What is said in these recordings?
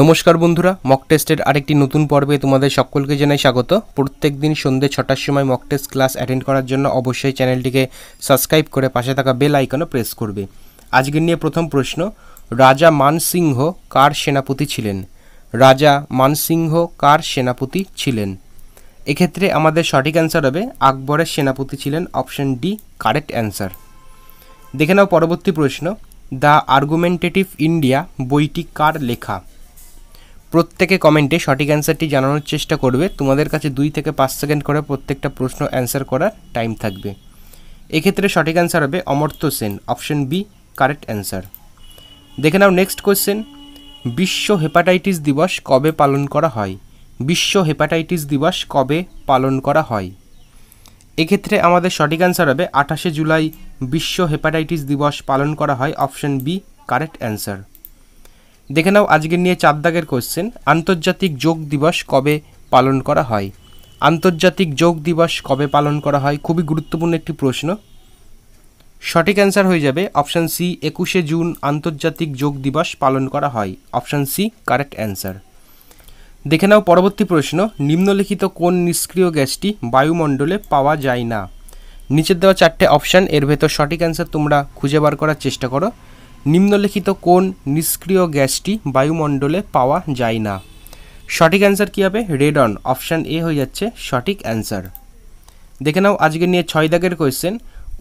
নমস্কার বন্ধুরা মক টেস্টের আরেকটি নতুন পর্বে তোমাদের সকলকে জানাই স্বাগত প্রত্যেক দিন সন্ধ্যে ছটার সময় মক টেস্ট ক্লাস অ্যাটেন্ড করার জন্য অবশ্যই চ্যানেলটিকে সাবস্ক্রাইব করে পাশে থাকা বেল আইকনে প্রেস করবে আজকের নিয়ে প্রথম প্রশ্ন রাজা মানসিংহ কার সেনাপতি ছিলেন রাজা মানসিংহ কার সেনাপতি ছিলেন এক্ষেত্রে আমাদের সঠিক অ্যান্সার হবে আকবরের সেনাপতি ছিলেন অপশন ডি কারেক্ট অ্যান্সার দেখে নাও পরবর্তী প্রশ্ন দ্য আর্গুমেন্টেটিভ ইন্ডিয়া বইটি কার লেখা প্রত্যেকে কমেন্টে সঠিক অ্যান্সারটি জানানোর চেষ্টা করবে তোমাদের কাছে দুই থেকে পাঁচ সেকেন্ড করে প্রত্যেকটা প্রশ্ন অ্যান্সার করার টাইম থাকবে এক্ষেত্রে সঠিক অ্যান্সার হবে Amartya Sen option B correct answer দেখে নাও নেক্সট কোয়েশ্চেন বিশ্ব হেপাটাইটিস দিবস কবে পালন করা হয় বিশ্ব হেপাটাইটিস দিবস কবে পালন করা হয় এক্ষেত্রে আমাদের সঠিক অ্যান্সার হবে আঠাশে জুলাই বিশ্ব হেপাটাইটিস দিবস পালন করা হয় অপশন বি কারেক্ট অ্যান্সার দেখে নাও আজকের নিয়ে চার দাগের কোশ্চেন আন্তর্জাতিক যোগ দিবস কবে পালন করা হয় আন্তর্জাতিক যোগ দিবস কবে পালন করা হয় খুবই গুরুত্বপূর্ণ একটি প্রশ্ন সঠিক অ্যান্সার হয়ে যাবে অপশান সি একুশে জুন আন্তর্জাতিক যোগ দিবস পালন করা হয় অপশান সি কারেক্ট অ্যান্সার দেখে নাও পরবর্তী প্রশ্ন নিম্নলিখিত কোন নিষ্ক্রিয় গ্যাসটি বায়ুমণ্ডলে পাওয়া যায় না নিচের দেওয়া চারটে অপশান এর ভেতর সঠিক অ্যান্সার তোমরা খুঁজে বার করার চেষ্টা করো নিম্নলিখিত কোন নিষ্ক্রিয় গ্যাসটি বায়ুমণ্ডলে পাওয়া যায় না সঠিক অ্যান্সার কী হবে রেডন অপশান এ হয়ে যাচ্ছে সঠিক অ্যান্সার দেখে নাও আজকে নিয়ে ছয় দাগের কোয়েশ্চেন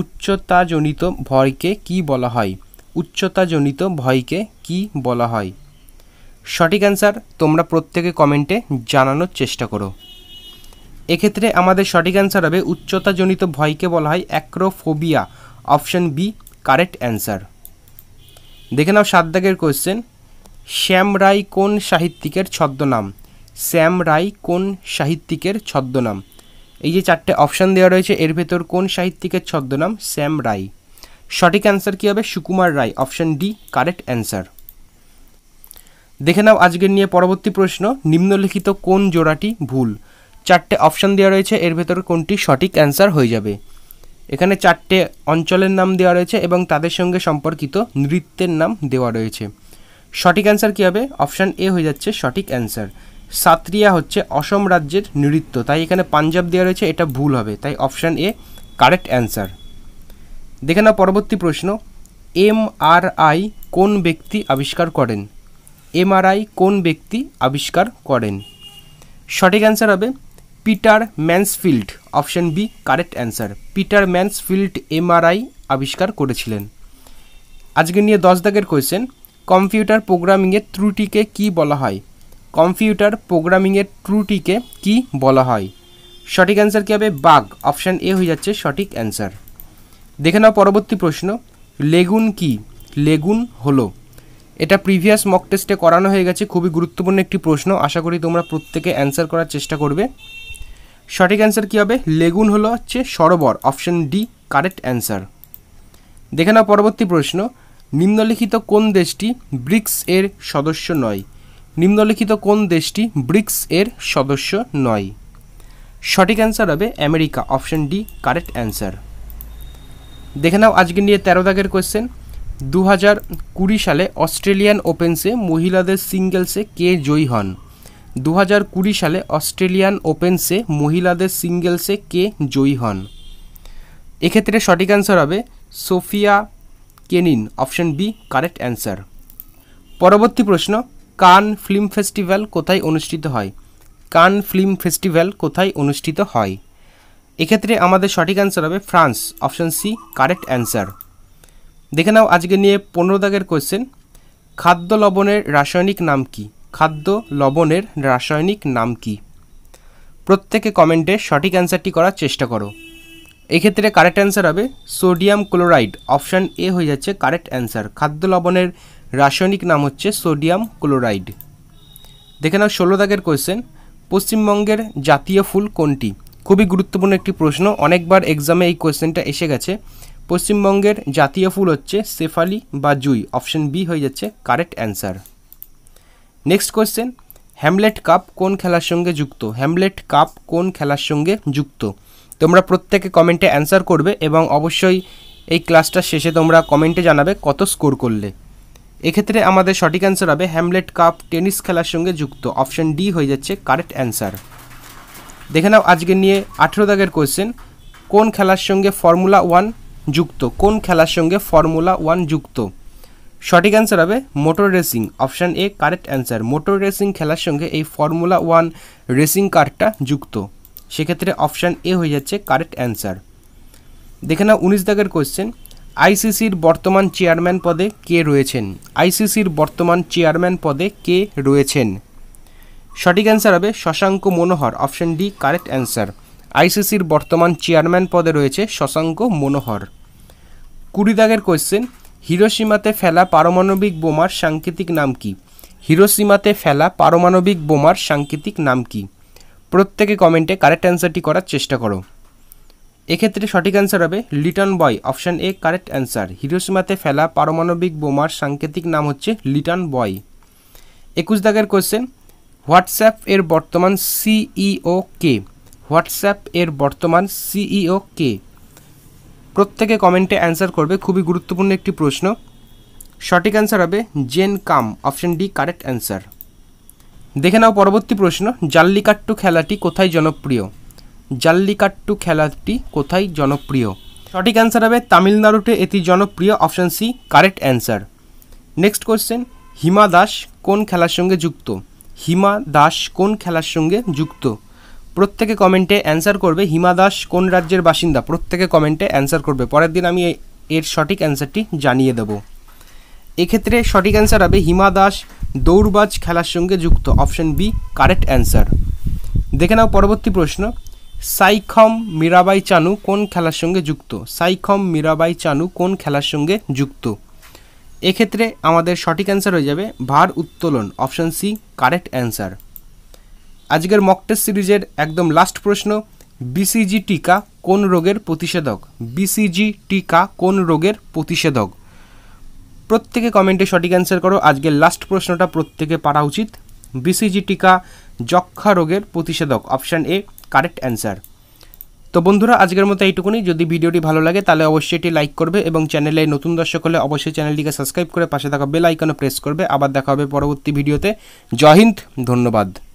উচ্চতাজনিত ভয়কে কি বলা হয় উচ্চতাজনিত ভয়কে কি বলা হয় সঠিক অ্যান্সার তোমরা প্রত্যেকে কমেন্টে জানানোর চেষ্টা করো এক্ষেত্রে আমাদের সঠিক অ্যান্সার হবে উচ্চতাজনিত ভয়কে বলা হয় acrophobia option B correct answer দেখে নাও সাত দাগের কোয়েশ্চেন শ্যাম রায় কোন সাহিত্যিকের ছদ্মনাম শ্যাম রায় কোন সাহিত্যিকের ছদ্মনাম এই যে চারটে অপশান দেওয়া রয়েছে এর ভেতর কোন সাহিত্যিকের ছদ্মনাম শ্যাম রায় সঠিক অ্যান্সার কী হবে Sukumar Ray option D correct answer দেখে নাও আজকের নিয়ে পরবর্তী প্রশ্ন নিম্নলিখিত কোন জোড়াটি ভুল চারটে অপশান দেওয়া রয়েছে এর ভেতর কোনটি সঠিক অ্যান্সার হয়ে যাবে এখানে চারটে অঞ্চলের নাম দেওয়া রয়েছে এবং তাদের সঙ্গে সম্পর্কিত নৃত্যের নাম দেওয়া রয়েছে সঠিক অ্যান্সার কী হবে অপশান এ হয়ে যাচ্ছে সঠিক অ্যান্সার সাতরিয়া হচ্ছে অসম রাজ্যের নৃত্য তাই এখানে পাঞ্জাব দেওয়া রয়েছে এটা ভুল হবে তাই অপশান এ কারেক্ট অ্যান্সার দেখে নাও পরবর্তী প্রশ্ন এম আর আই কোন ব্যক্তি আবিষ্কার করেন এম আর আই কোন ব্যক্তি আবিষ্কার করেন সঠিক অ্যান্সার হবে Peter Mansfield option B correct answer Peter Mansfield MRI আবিষ্কার করেছিলেন আজকে নিয়ে দশ দাগের কোয়েশ্চেন কম্পিউটার প্রোগ্রামিংয়ের ত্রুটিকে কি বলা হয় কম্পিউটার প্রোগ্রামিংয়ের ত্রুটিকে কি বলা হয় সঠিক অ্যান্সার কী হবে বাঘ অপশান এ হয়ে যাচ্ছে সঠিক অ্যান্সার দেখে নাও পরবর্তী প্রশ্ন লেগুন কি লেগুন হলো এটা প্রিভিয়াস মক টেস্টে করানো হয়ে গেছে খুবই গুরুত্বপূর্ণ একটি প্রশ্ন আশা করি তোমরা প্রত্যেকে অ্যান্সার করার চেষ্টা করবে সঠিক অ্যান্সার কী হবে লেগুন হলো হচ্ছে সরোবর অপশন ডি কারেক্ট অ্যান্সার দেখে নাও পরবর্তী প্রশ্ন নিম্নলিখিত কোন দেশটি ব্রিক্স এর সদস্য নয় নিম্নলিখিত কোন দেশটি ব্রিক্স এর সদস্য নয় সঠিক অ্যান্সার হবে America option D correct answer দেখে নাও আজকে নিয়ে তেরো দাগের কোয়েশ্চেন দু হাজার কুড়ি সালে অস্ট্রেলিয়ান ওপেন্সে মহিলাদের সিঙ্গেলসে কে জয়ী হন দু সালে অস্ট্রেলিয়ান ওপেন্সে মহিলাদের সিঙ্গেলসে কে জয়ী হন এক্ষেত্রে সঠিক অ্যান্সার হবে Sofia Kenin option B correct answer পরবর্তী প্রশ্ন কান ফিল্ম ফেস্টিভ্যাল কোথায় অনুষ্ঠিত হয় কান ফিল্ম ফেস্টিভ্যাল কোথায় অনুষ্ঠিত হয় এক্ষেত্রে আমাদের সঠিক অ্যান্সার হবে France option C correct answer দেখে নাও আজকে নিয়ে পনেরো দাগের কোয়েশ্চেন খাদ্য লবণের রাসায়নিক নাম কী খাদ্য লবণের রাসায়নিক নাম কী প্রত্যেকে কমেন্টে সঠিক অ্যান্সারটি করার চেষ্টা করো এক্ষেত্রে কারেক্ট অ্যান্সার হবে সোডিয়াম ক্লোরাইড অপশান এ হয়ে যাচ্ছে কারেক্ট অ্যান্সার খাদ্য লবণের রাসায়নিক নাম হচ্ছে সোডিয়াম ক্লোরাইড দেখে নাও ষোলো দাগের কোয়েশ্চেন পশ্চিমবঙ্গের জাতীয় ফুল কোনটি খুবই গুরুত্বপূর্ণ একটি প্রশ্ন অনেকবার এক্সামে এই কোয়েশ্চেনটা এসে গেছে পশ্চিমবঙ্গের জাতীয় ফুল হচ্ছে সেফালি বা জুই অপশান বি হয়ে যাচ্ছে correct answer next question Hamlet cup কোন খেলার সঙ্গে যুক্ত হ্যামলেট কাপ কোন খেলার সঙ্গে যুক্ত তোমরা প্রত্যেকে কমেন্টে অ্যান্সার করবে এবং অবশ্যই এই ক্লাসটার শেষে তোমরা কমেন্টে জানাবে কত স্কোর করলে এক্ষেত্রে আমাদের সঠিক অ্যান্সার হবে হ্যামলেট কাপ টেনিস খেলার সঙ্গে যুক্ত অপশান ডি হয়ে যাচ্ছে কারেক্ট অ্যান্সার দেখে নাও আজকে নিয়ে আঠেরো দাগের কোয়েশ্চেন কোন খেলার সঙ্গে ফর্মুলা ওয়ান যুক্ত কোন খেলার সঙ্গে ফর্মুলা ওয়ান যুক্ত সঠিক অ্যান্সার হবে motor racing option A correct answer motor racing খেলার সঙ্গে এই ফর্মুলা ওয়ান রেসিং কারটা যুক্ত সেক্ষেত্রে অপশান এ হয়ে যাচ্ছে কারেক্ট অ্যান্সার দেখে নাও উনিশ দাগের কোয়েশ্চেন আইসিসির বর্তমান চেয়ারম্যান পদে কে রয়েছেন আইসিসির বর্তমান চেয়ারম্যান পদে কে রয়েছেন সঠিক অ্যান্সার হবে Shashank Manohar option D correct answer আইসিসির বর্তমান চেয়ারম্যান পদে রয়েছে শশাঙ্ক মনোহর কুড়ি দাগের কোয়েশ্চেন হিরোসীমাতে ফেলা পারমাণবিক বোমার সাংকেতিক নাম কি হিরোসীমাতে ফেলা পারমাণবিক বোমার সাংকেতিক নাম কি প্রত্যেকে কমেন্টে কারেক্ট অ্যান্সারটি করার চেষ্টা করো এক্ষেত্রে সঠিক অ্যান্সার হবে Little Boy option A correct answer হিরোসীমাতে ফেলা পারমাণবিক বোমার সাংকেতিক নাম হচ্ছে লিটন বয় একুশ দাগের কোয়েশ্চেন হোয়াটসঅ্যাপ এর বর্তমান সিইও e কে হোয়াটসঅ্যাপ এর বর্তমান সিইও e কে প্রত্যেকে কমেন্টে অ্যান্সার করবে খুবই গুরুত্বপূর্ণ একটি প্রশ্ন সঠিক অ্যান্সার হবে জেন কাম অপশন ডি কারেক্ট অ্যান্সার দেখে নাও পরবর্তী প্রশ্ন জাল্লিকাট্টু খেলাটি কোথায় জনপ্রিয় জাল্লিকাট্টু খেলাটি কোথায় জনপ্রিয় সঠিক অ্যান্সার হবে তামিলনাড়ুতে এটি জনপ্রিয় option C correct answer next question Hima Das কোন খেলার সঙ্গে যুক্ত হিমা দাস কোন খেলার সঙ্গে যুক্ত প্রত্যেকে কমেন্টে অ্যান্সার করবে হিমা দাস কোন রাজ্যের বাসিন্দা প্রত্যেকে কমেন্টে অ্যান্সার করবে পরের দিন আমি এর সঠিক অ্যান্সারটি জানিয়ে দেব এক্ষেত্রে সঠিক অ্যান্সার হবে হিমা দাস দৌড়বাজ খেলার সঙ্গে যুক্ত অপশন বি কারেক্ট অ্যান্সার দেখে নাও পরবর্তী প্রশ্ন সাইখম মীরাবাই চানু কোন খেলার সঙ্গে যুক্ত সাইখম মীরাবাই চানু কোন খেলার সঙ্গে যুক্ত এক্ষেত্রে আমাদের সঠিক অ্যান্সার হয়ে যাবে ভার উত্তোলন অপশন সি কারেক্ট অ্যান্সার আজকের মকটেস্ট সিরিজের একদম লাস্ট প্রশ্ন বিসিজি টিকা কোন রোগের প্রতিষেধক বিসিজি টিকা কোন রোগের প্রতিষেধক প্রত্যেকে কমেন্টে সঠিক অ্যান্সার করো আজকের লাস্ট প্রশ্নটা প্রত্যেকে পারা উচিত বিসিজি টিকা যক্ষা রোগের প্রতিষেধক অপশান এ কারেক্ট অ্যান্সার তো বন্ধুরা আজকের মতো এইটুকুনি যদি ভিডিওটি ভালো লাগে তাহলে অবশ্যই এটি লাইক করবে এবং চ্যানেলে নতুন দর্শক হলে অবশ্যই চ্যানেলটিকে সাবস্ক্রাইব করে পাশে থাকা বেল আইকনে প্রেস করবে আবার দেখা হবে পরবর্তী ভিডিওতে জয় হিন্দ ধন্যবাদ